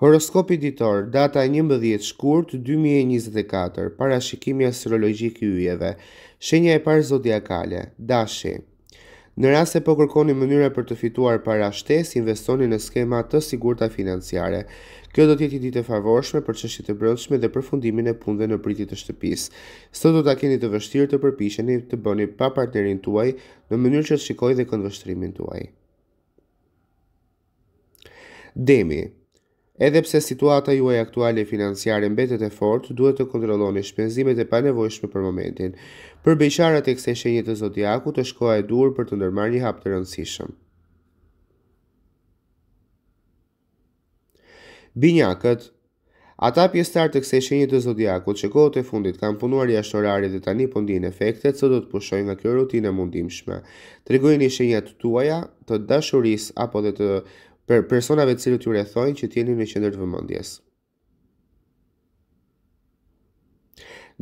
Horoskopi ditor, data 11 shkurt 2024, parashikimi astrologjik i yjeve. Shenja e parë zodiakale, Dashi. Në rast se po kërkoni mënyra për të fituar para shtesë, investoni në skema të sigurta financiare. Kjo do të jetë një ditë e favorshme për çështjet e brendshme dhe përfundimin e punëve në pritje të shtëpisë. Sot do ta keni të vështirë të përpiqeni të bëni pa partnerin tuaj në mënyrë që të shikojë dhe këndvështrimin tuaj. Demi, Edhe pse situata juaj aktuale financiare mbetet e fortë, duhet të kontrolloni shpenzimet e panevojshme për momentin. Për beqarat e kësaj shenje të zodiakut, është koha e dur për të ndërmarrë një hap të rëndësishëm. Binjakët Ata pjestar të kse shenje të zodiakut që kohët e fundit kanë punuar jashtë ashtorari dhe tani pëndin po efektet së do të pushojnë nga kjo rutinë mundimshme. Tregojnë i shenjat të tuaja, të dashuris apo dhe të për personave të cilët ju rrethojnë që t'jeni në qendër të vëmendjes.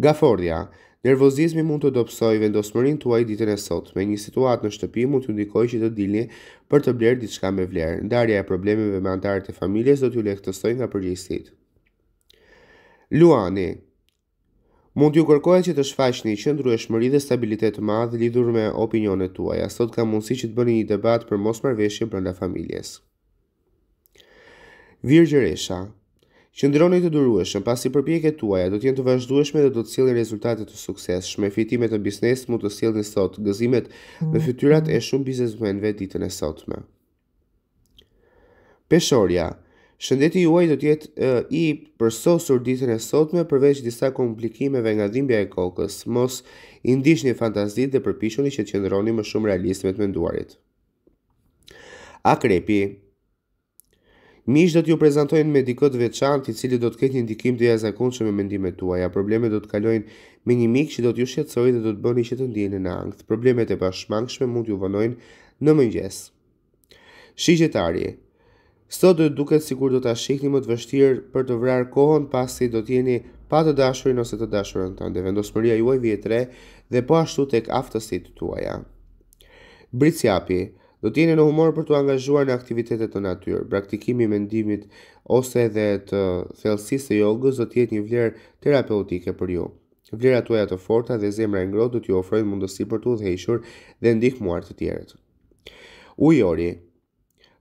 Gafordia, Nervozizmi mund të dobësoj vendosmërinë tuaj ditën e sotme. Me një situatë në shtëpi mund t'ju ndikojë që të dilni për të blerë diçka me vlerë. Ndarja e problemeve me anëtarët e familjes do t'ju lehtësojë nga përgjegjësitë. Luani Mund t'ju kërkohet që të shfaqni qëndrueshmëri dhe stabilitet të madh lidhur me opinionet tuaja. Sot ka mundësi që të bëni një debat për mosmarrveshjen brenda familjes. Virgjëresha, qëndroni të durueshëm pasi përpjeket tuaja do të jenë të vazhdueshme dhe do të sjellin rezultate të suksesshme. Fitimet në biznes mund të sjellin sot gëzimet dhe fytyrat e shumë biznesmenve ditën e sotme. Peshorja, Shëndeti juaj do të jetë i përsosur ditën e sotme përveç disa komplikimeve nga dhimbja e kokës. Mos i një fantazitë dhe përpishoni që të qëndroni më shumë realist me të mënduarit. Akrepi, Mish do t'ju prezantojnë me dikot veçan i cili do t'ket një ndikim të jazakun që me mendime tuaja. Problemet do t'kalojnë me një mik që do t'ju shqetsoj dhe do t'bëni që të ndjenë në angët. Problemet e pashmangshme mund t'ju vënojnë në mëngjes. Shigjetari Sot do duket sikur do ta shihni më të vështirë për të vrarë kohën pasi do të jeni pa të dashurin ose të dashurën ndo smëria juaj vjetre dhe po ashtu tek aftësitë tuaja. Britsjapi, Do t'jeni në humor për të angazhuar në aktivitetet të natyrë, praktikimi mendimit ose edhe të thellësisë së jogës do të jetë një vlerë terapeutike për ju. Vlerat tuaja të forta dhe zemra e ngrohtë do t'ju ofrojnë mundësi për të udhëhequr dhe ndihmuar të tjerët. Ujori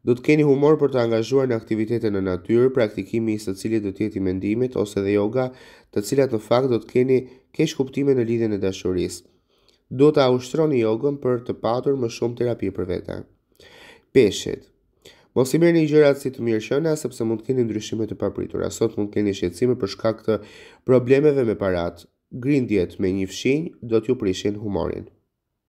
Do të keni humor për të angazhuar në aktivitete në natyrë, praktikimi i së cilit do të jetë i mendimit ose dhe yoga, të cilat në fakt do të keni keq kuptime në lidhje e dashurisë do të ushtroni jogën për të patur më shumë terapi për vete. Peshet. Mos i merrni gjërat si të mirë shëna sepse mund të keni ndryshime të papritura. Sot mund të keni shqetësime për shkak të problemeve me parat. Grindjet me një fshinj do t'ju prishin humorin.